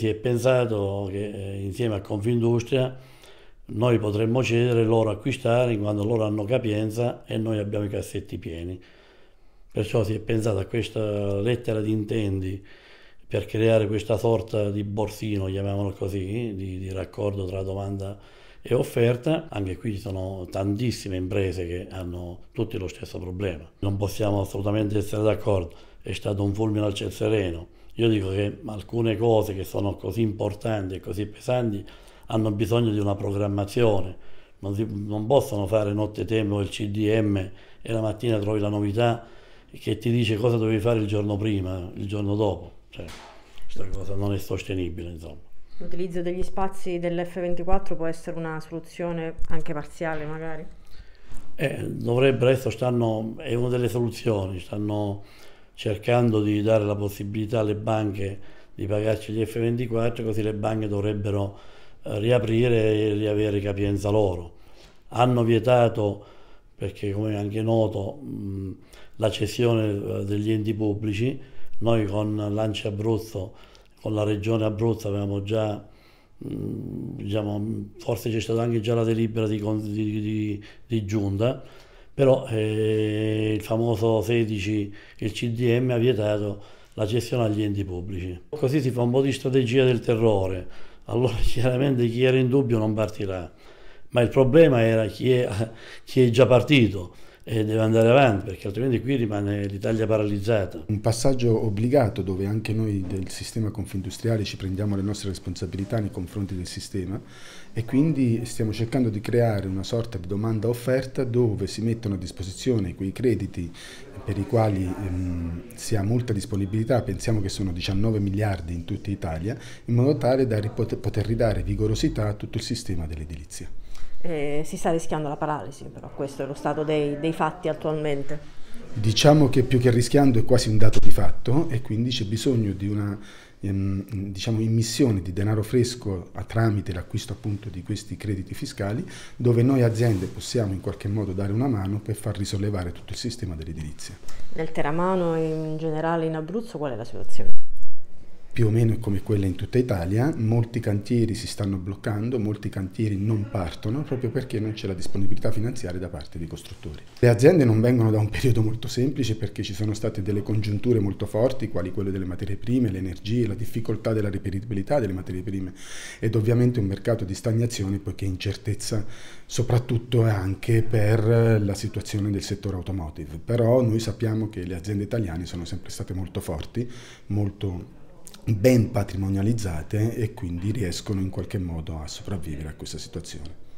Si è pensato che eh, insieme a Confindustria noi potremmo cedere, loro acquistare quando loro hanno capienza e noi abbiamo i cassetti pieni. Perciò si è pensato a questa lettera di intendi per creare questa sorta di borsino, chiamiamolo così, di, di raccordo tra domanda e offerta. Anche qui ci sono tantissime imprese che hanno tutti lo stesso problema. Non possiamo assolutamente essere d'accordo, è stato un fulmine al ciel sereno io dico che alcune cose che sono così importanti e così pesanti hanno bisogno di una programmazione, non, si, non possono fare notte tempo il CDM e la mattina trovi la novità che ti dice cosa dovevi fare il giorno prima, il giorno dopo. Cioè, questa cosa non è sostenibile, insomma. L'utilizzo degli spazi dell'F24 può essere una soluzione anche parziale, magari? Eh, dovrebbero adesso stanno, è una delle soluzioni, stanno cercando di dare la possibilità alle banche di pagarci gli F24, così le banche dovrebbero eh, riaprire e riavere capienza loro. Hanno vietato, perché come è anche noto, la cessione eh, degli enti pubblici. Noi con l'Anci Abruzzo, con la Regione Abruzzo avevamo già, diciamo, forse c'è stata anche già la delibera di, di, di, di giunta, però eh, il famoso 16 il CDM ha vietato la gestione agli enti pubblici. Così si fa un po' di strategia del terrore, allora chiaramente chi era in dubbio non partirà, ma il problema era chi è, chi è già partito e deve andare avanti perché altrimenti qui rimane l'Italia paralizzata. Un passaggio obbligato dove anche noi del sistema confindustriale ci prendiamo le nostre responsabilità nei confronti del sistema e quindi stiamo cercando di creare una sorta di domanda-offerta dove si mettono a disposizione quei crediti per i quali ehm, si ha molta disponibilità, pensiamo che sono 19 miliardi in tutta Italia, in modo tale da poter ridare vigorosità a tutto il sistema dell'edilizia eh, si sta rischiando la paralisi, però questo è lo stato dei, dei fatti attualmente. Diciamo che più che rischiando è quasi un dato di fatto e quindi c'è bisogno di una ehm, diciamo, immissione di denaro fresco tramite l'acquisto appunto di questi crediti fiscali, dove noi aziende possiamo in qualche modo dare una mano per far risollevare tutto il sistema dell'edilizia. Nel Teramano e in generale in Abruzzo qual è la situazione? più o meno come quella in tutta Italia, molti cantieri si stanno bloccando, molti cantieri non partono proprio perché non c'è la disponibilità finanziaria da parte dei costruttori. Le aziende non vengono da un periodo molto semplice perché ci sono state delle congiunture molto forti, quali quelle delle materie prime, le energie, la difficoltà della reperibilità delle materie prime ed ovviamente un mercato di stagnazione poiché incertezza soprattutto anche per la situazione del settore automotive. Però noi sappiamo che le aziende italiane sono sempre state molto forti, molto ben patrimonializzate e quindi riescono in qualche modo a sopravvivere a questa situazione.